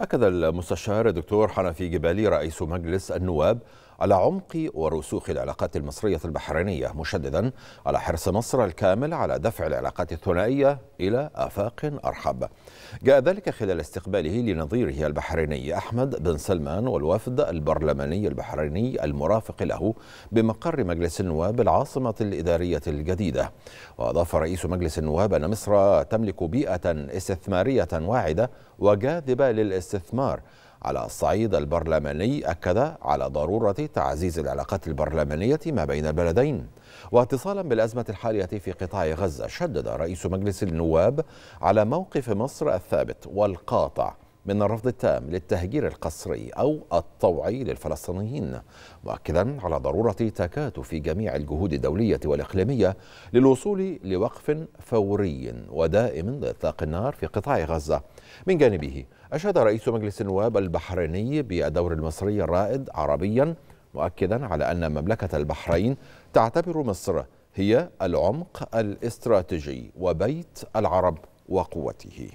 أكد المستشار الدكتور حنفي جبالي رئيس مجلس النواب على عمق ورسوخ العلاقات المصرية البحرينية مشددا على حرص مصر الكامل على دفع العلاقات الثنائية إلى آفاق أرحب جاء ذلك خلال استقباله لنظيره البحريني أحمد بن سلمان والوفد البرلماني البحريني المرافق له بمقر مجلس النواب العاصمة الإدارية الجديدة وأضاف رئيس مجلس النواب أن مصر تملك بيئة استثمارية واعدة وجاذبة للاستثمار على الصعيد البرلماني أكد على ضرورة تعزيز العلاقات البرلمانية ما بين البلدين واتصالا بالأزمة الحالية في قطاع غزة شدد رئيس مجلس النواب على موقف مصر الثابت والقاطع من الرفض التام للتهجير القسري أو الطوعي للفلسطينيين مؤكدا على ضرورة تكاتف جميع الجهود الدولية والإقليمية للوصول لوقف فوري ودائم لإطلاق النار في قطاع غزة من جانبه أشاد رئيس مجلس النواب البحريني بالدور المصري الرائد عربيا مؤكدا على أن مملكة البحرين تعتبر مصر هي العمق الاستراتيجي وبيت العرب وقوته